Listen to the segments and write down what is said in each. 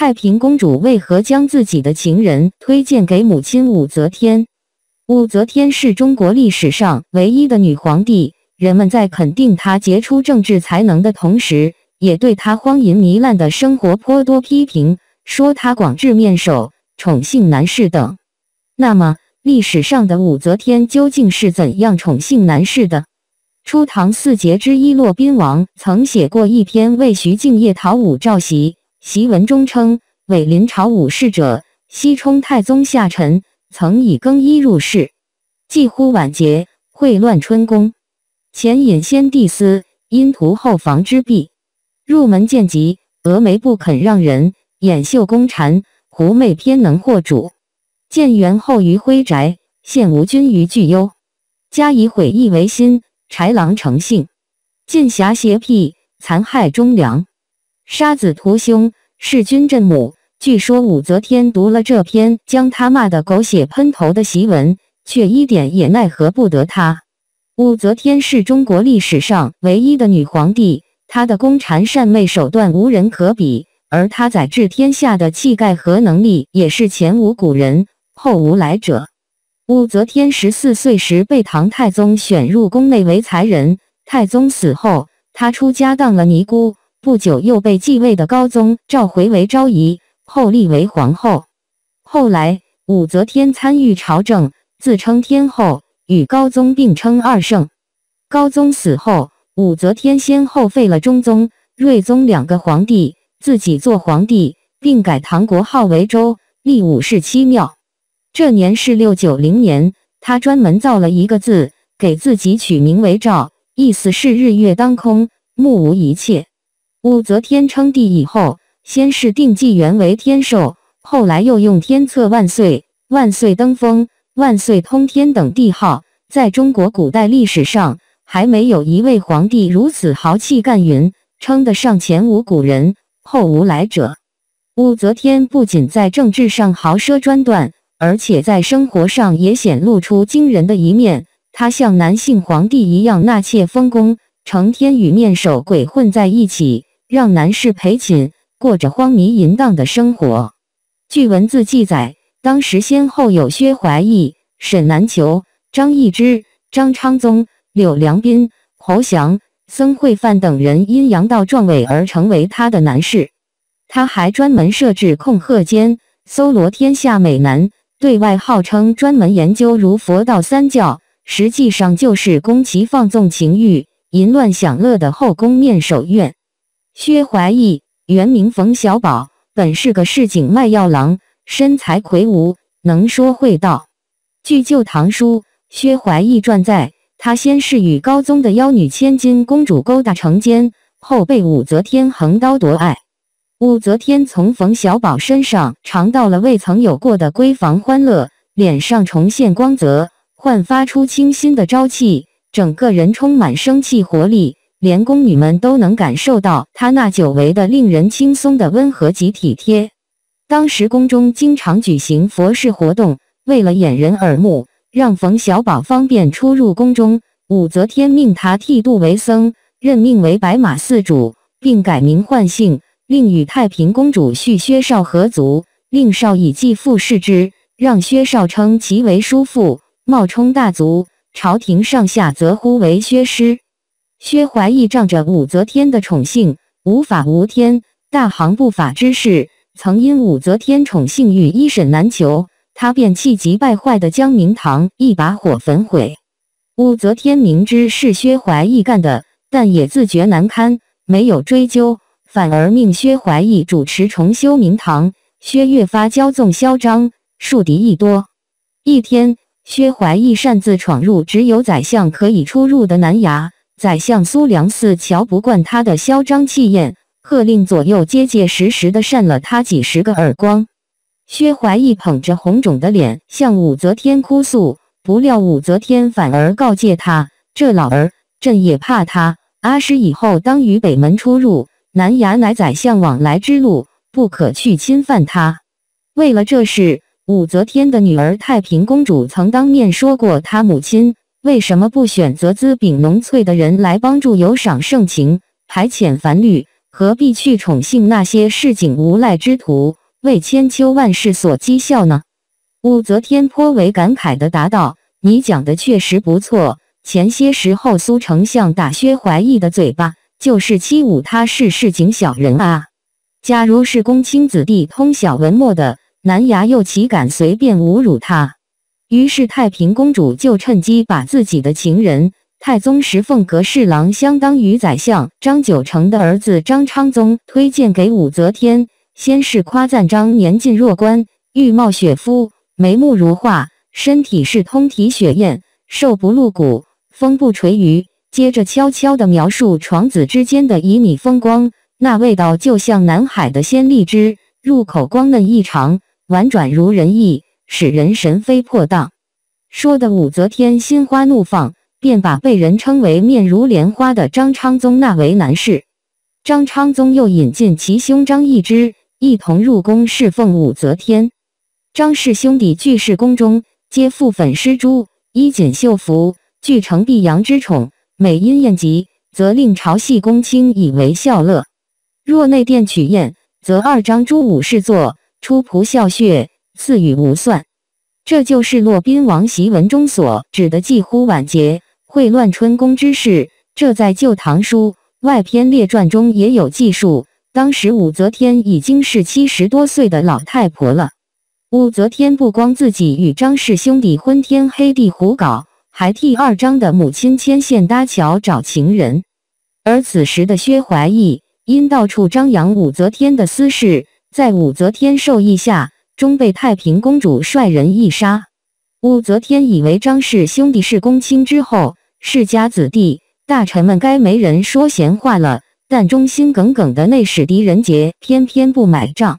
太平公主为何将自己的情人推荐给母亲武则天？武则天是中国历史上唯一的女皇帝。人们在肯定她杰出政治才能的同时，也对她荒淫糜烂的生活颇多批评，说她广志面首、宠幸男士等。那么，历史上的武则天究竟是怎样宠幸男士的？初唐四杰之一骆宾王曾写过一篇《为徐敬业讨武曌檄》。檄文中称：“伪临朝武士者，西充太宗下臣，曾以更衣入室，既乎晚节，秽乱春宫。前引先帝司，因图后房之弊。入门见疾，峨眉不肯让人；掩袖工谗，狐媚偏能惑主。见元后于徽宅，陷吴君于巨幽，加以悔意为心，豺狼成性，近侠邪僻，残害忠良。”杀子屠兄弑君震母。据说武则天读了这篇将他骂得狗血喷头的檄文，却一点也奈何不得他。武则天是中国历史上唯一的女皇帝，她的宫谗善媚手段无人可比，而她载治天下的气概和能力也是前无古人后无来者。武则天十四岁时被唐太宗选入宫内为才人，太宗死后，她出家当了尼姑。不久又被继位的高宗召回为昭仪，后立为皇后。后来武则天参与朝政，自称天后，与高宗并称二圣。高宗死后，武则天先后废了中宗、睿宗两个皇帝，自己做皇帝，并改唐国号为周，立武氏七庙。这年是六九零年，他专门造了一个字给自己取名为赵，意思是日月当空，目无一切。武则天称帝以后，先是定纪元为天授，后来又用天策万岁、万岁登封、万岁通天等帝号。在中国古代历史上，还没有一位皇帝如此豪气干云，称得上前无古人后无来者。武则天不仅在政治上豪奢专断，而且在生活上也显露出惊人的一面。她像男性皇帝一样纳妾封功，成天与面首鬼混在一起。让男士陪寝，过着荒靡淫荡的生活。据文字记载，当时先后有薛怀义、沈南球、张易之、张昌宗、柳良斌、侯祥、曾慧范等人因阳道壮伟而成为他的男士。他还专门设置“控鹤间，搜罗天下美男，对外号称专门研究如佛道三教，实际上就是供其放纵情欲、淫乱享乐的后宫面首院。薛怀义原名冯小宝，本是个市井卖药郎，身材魁梧，能说会道。据《旧唐书·薛怀义传》载，他先是与高宗的妖女千金公主勾搭成奸，后被武则天横刀夺爱。武则天从冯小宝身上尝到了未曾有过的闺房欢乐，脸上重现光泽，焕发出清新的朝气，整个人充满生气活力。连宫女们都能感受到他那久违的、令人轻松的温和及体贴。当时宫中经常举行佛事活动，为了掩人耳目，让冯小宝方便出入宫中，武则天命他剃度为僧，任命为白马寺主，并改名换姓，另与太平公主婿薛绍合族，令绍以继父视之，让薛绍称其为叔父，冒充大族，朝廷上下则呼为薛师。薛怀义仗着武则天的宠幸，无法无天，大行不法之事。曾因武则天宠幸欲一审难求，他便气急败坏的将明堂一把火焚毁。武则天明知是薛怀义干的，但也自觉难堪，没有追究，反而命薛怀义主持重修明堂。薛越发骄纵嚣张，树敌亦多。一天，薛怀义擅自闯入只有宰相可以出入的南衙。宰相苏良嗣瞧不惯他的嚣张气焰，喝令左右结结实实的扇了他几十个耳光。薛怀义捧着红肿的脸向武则天哭诉，不料武则天反而告诫他：“这老儿，朕也怕他。阿史以后当于北门出入，南衙乃宰相往来之路，不可去侵犯他。”为了这事，武则天的女儿太平公主曾当面说过她母亲。为什么不选择姿禀浓粹的人来帮助游赏盛情、排遣烦虑？何必去宠幸那些市井无赖之徒，为千秋万世所讥笑呢？武则天颇为感慨地答道：“你讲的确实不错。前些时候苏丞相打薛怀义的嘴巴，就是欺侮他是市井小人啊。假如是公卿子弟通晓文墨的，南衙又岂敢随便侮辱他？”于是太平公主就趁机把自己的情人、太宗时凤阁侍郎（相当于宰相）张九成的儿子张昌宗推荐给武则天。先是夸赞张年近弱冠，玉貌雪肤，眉目如画，身体是通体雪艳，瘦不露骨，风不垂腴。接着悄悄地描述床子之间的旖旎风光，那味道就像南海的鲜荔枝，入口光嫩异常，婉转如人意。使人神飞魄荡，说的武则天心花怒放，便把被人称为面如莲花的张昌宗纳为男士。张昌宗又引进其兄张易之，一同入宫侍奉武则天。张氏兄弟俱是宫中，皆傅粉施朱，衣锦绣服，俱承碧阳之宠。美因宴集，则令朝戏公卿以为笑乐；若内殿取宴，则二张朱武侍坐，出仆笑谑。四予无算，这就是骆宾王檄文中所指的几乎晚节会乱春宫之事。这在《旧唐书》外篇列传中也有记述。当时武则天已经是七十多岁的老太婆了。武则天不光自己与张氏兄弟昏天黑地胡搞，还替二张的母亲牵线搭桥找情人。而此时的薛怀义因到处张扬武则天的私事，在武则天授意下。终被太平公主率人一杀。武则天以为张氏兄弟是公卿之后，世家子弟，大臣们该没人说闲话了。但忠心耿耿的内史狄仁杰偏偏不买账。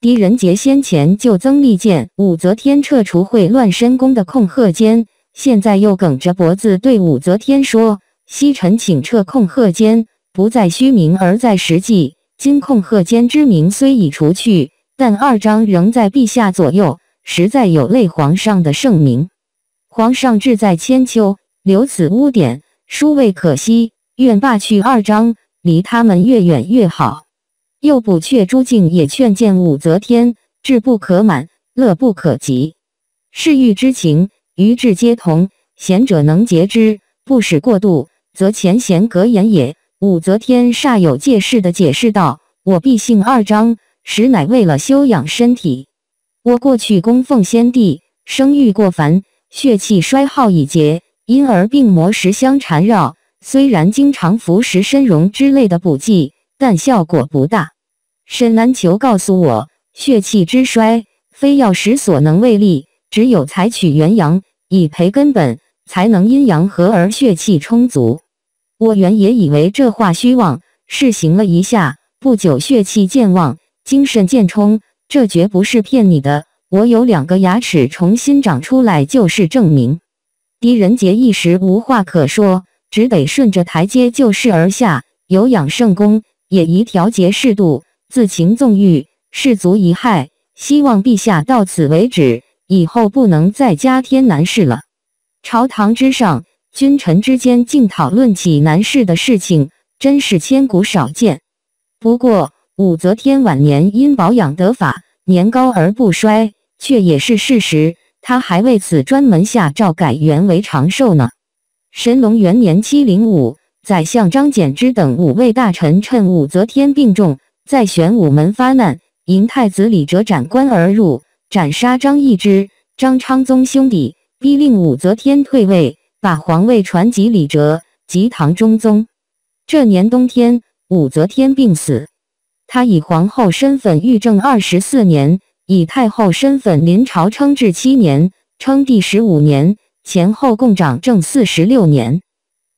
狄仁杰先前就曾力荐武则天撤除会乱深宫的控鹤监，现在又梗着脖子对武则天说：“西臣请撤控鹤监，不在虚名，而在实际。今控鹤监之名虽已除去。”但二章仍在陛下左右，实在有累皇上的圣明。皇上志在千秋，留此污点，殊未可惜。愿罢去二章，离他们越远越好。右补阙朱敬也劝谏武则天：志不可满，乐不可及。嗜欲之情，与志皆同，贤者能节之，不使过度，则前贤格言也。武则天煞有介事地解释道：“我必信二章。”实乃为了修养身体。我过去供奉先帝，生育过繁，血气衰耗已竭，因而病魔时相缠绕。虽然经常服食参茸之类的补剂，但效果不大。沈南求告诉我，血气之衰，非药食所能为力，只有采取元阳以培根本，才能阴阳和而血气充足。我原也以为这话虚妄，试行了一下，不久血气渐旺。精神渐充，这绝不是骗你的。我有两个牙齿重新长出来，就是证明。狄仁杰一时无话可说，只得顺着台阶就势而下。有养圣功也宜调节适度，自情纵欲世足遗害。希望陛下到此为止，以后不能再加添难事了。朝堂之上，君臣之间竟讨论起难事的事情，真是千古少见。不过。武则天晚年因保养得法，年高而不衰，却也是事实。她还为此专门下诏改元为长寿呢。神龙元年（七零五），宰相张柬之等五位大臣趁武则天病重，在玄武门发难，迎太子李哲斩官而入，斩杀张易之、张昌宗兄弟，逼令武则天退位，把皇位传给李哲及唐中宗。这年冬天，武则天病死。她以皇后身份御政二十四年，以太后身份临朝称制七年，称帝十五年，前后共掌政四十六年。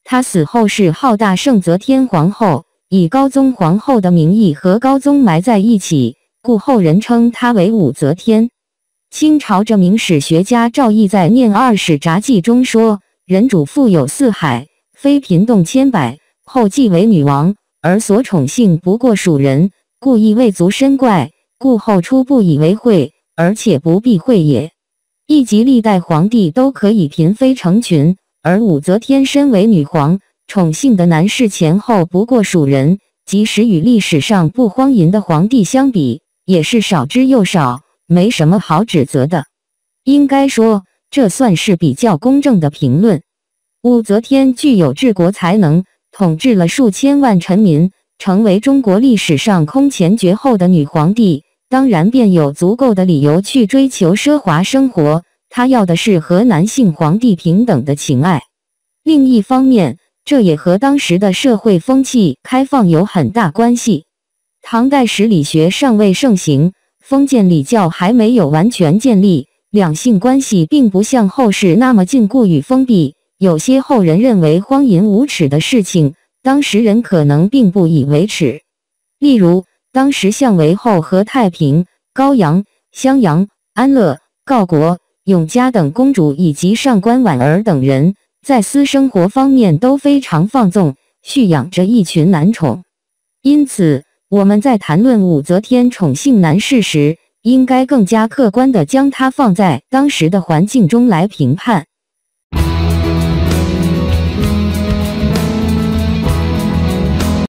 她死后是号大圣则天皇后，以高宗皇后的名义和高宗埋在一起，故后人称她为武则天。清朝这名史学家赵翼在《念二史札记》中说：“人主富有四海，非贫动千百，后继为女王，而所宠幸不过数人。”故意未足深怪，故后初不以为讳，而且不避讳也。一及历代皇帝都可以嫔妃成群，而武则天身为女皇，宠幸的男士前后不过数人，即使与历史上不荒淫的皇帝相比，也是少之又少，没什么好指责的。应该说，这算是比较公正的评论。武则天具有治国才能，统治了数千万臣民。成为中国历史上空前绝后的女皇帝，当然便有足够的理由去追求奢华生活。她要的是和男性皇帝平等的情爱。另一方面，这也和当时的社会风气开放有很大关系。唐代时，理学尚未盛行，封建礼教还没有完全建立，两性关系并不像后世那么禁锢与封闭。有些后人认为荒淫无耻的事情。当时人可能并不以为耻，例如当时相为后和太平、高阳、襄阳、安乐、郜国、永嘉等公主以及上官婉儿等人，在私生活方面都非常放纵，蓄养着一群男宠。因此，我们在谈论武则天宠幸男士时，应该更加客观的将他放在当时的环境中来评判。